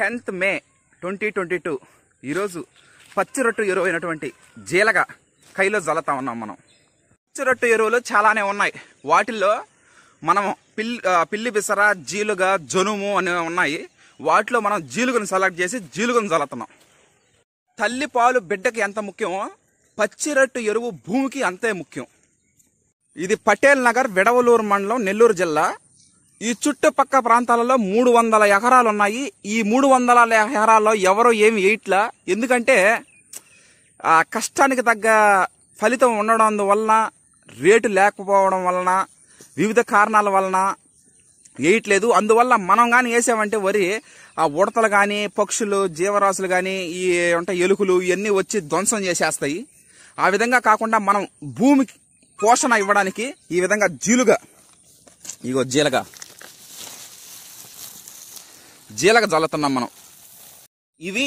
tenth May twenty twenty two ఈరోజు పచ్చిరొట్టు ఎరువు అయినటువంటి జీలగా కైలో జల్లుతా ఉన్నాం మనం పచ్చిరొట్టు ఎరువులు చాలానే ఉన్నాయి వాటిల్లో మనం పిల్లి పిల్లి బిసర జీలుగ జనుము అనేవి ఉన్నాయి వాటిలో మనం జీలుగను సెలెక్ట్ చేసి జీలుగను జల్లుతున్నాం తల్లి పాలు బిడ్డకి ఎంత ముఖ్యమో పచ్చిరొట్టు ఎరువు భూమికి అంతే ముఖ్యం ఇది పటేల్ నగర్ విడవలూరు మండలం నెల్లూరు జిల్లా ఈ చుట్టుపక్క ప్రాంతాలలో మూడు వందల ఎకరాలు ఉన్నాయి ఈ మూడు వందల ఎకరాల్లో ఎవరో ఏమి వేయట్లా ఎందుకంటే ఆ కష్టానికి తగ్గ ఫలితం ఉండడం వలన రేటు లేకపోవడం వలన వివిధ కారణాల వలన వేయట్లేదు అందువల్ల మనం కానీ వేసామంటే వరి ఆ ఉడతలు కానీ పక్షులు జీవరాశులు కానీ ఈ వంట ఎలుకలు ఇవన్నీ వచ్చి ధ్వంసం చేసేస్తాయి ఆ విధంగా కాకుండా మనం భూమికి పోషణ ఇవ్వడానికి ఈ విధంగా జీలుగా ఇగో జీలగా జీలక జల్లుతున్నాం మనం ఇవి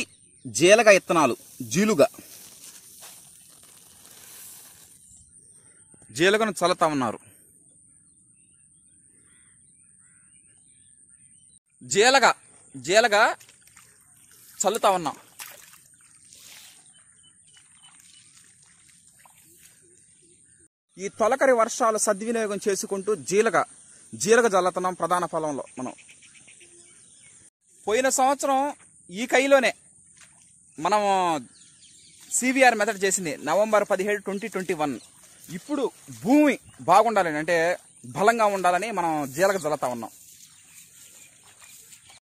జీలక ఇత్తనాలు జీలుగా జీలకను చల్లుతా ఉన్నారు జీలక జీలక చల్లుతా ఉన్నాం ఈ తొలకరి వర్షాలు సద్వినియోగం చేసుకుంటూ జీలక జీలక జల్లతనం ప్రధాన ఫలంలో మనం పోయిన సంవత్సరం ఈ కైలోనే మనం సివిఆర్ మెథడ్ చేసింది నవంబర్ పదిహేడు ట్వంటీ ట్వంటీ వన్ ఇప్పుడు భూమి బాగుండాలని అంటే బలంగా ఉండాలని మనం జీలక జలతా ఉన్నాం